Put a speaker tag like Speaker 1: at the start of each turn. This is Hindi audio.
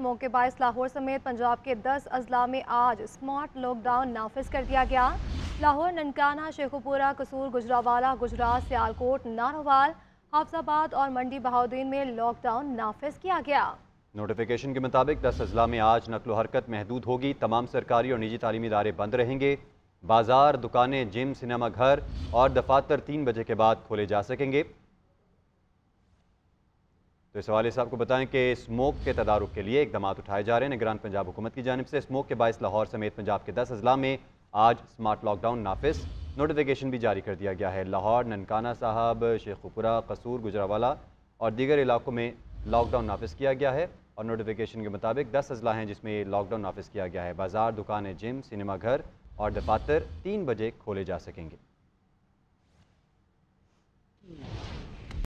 Speaker 1: मौके के बायस लाहौर समेत पंजाब के 10 अजला में आज स्मार्ट लॉकडाउन नाफिज कर दिया गया लाहौर ननकाना शेखुपुरा कसूर गुजरावाला गुजरात सियालकोट नारोवाल हाफजाबाद और मंडी बहाद्दीन में लॉकडाउन नाफिज किया गया
Speaker 2: नोटिफिकेशन के मुताबिक दस अजला में आज नकलो हरकत महदूद होगी तमाम सरकारी और निजी तालीमी इदारे बंद रहेंगे बाजार दुकानें जिम सिनेमा घर और दफातर तीन बजे के बाद खोले जा सकेंगे तो इस हवाले से आपको बताएं कि स्मोक के तदारक के लिए इकदाम उठाए जा रहे हैं निगरान पंजाब हुकूमत की जानब से स्मोक के बायस लाहौर समेत पंजाब के दस अजला में आज स्मार्ट लॉकडाउन नाफिस नोटिफिकेशन भी जारी कर दिया गया है लाहौर ननकाना साहब शेखपुरा कसूर गुजरावाला और दीगर इलाकों में लॉकडाउन नाफिस किया गया है और नोटिफिकेशन के मुताबिक दस अजला हैं जिसमें लॉकडाउन नाफिस किया गया है बाजार दुकानें जिम सिनेमाघर और दफातर तीन बजे खोले जा सकेंगे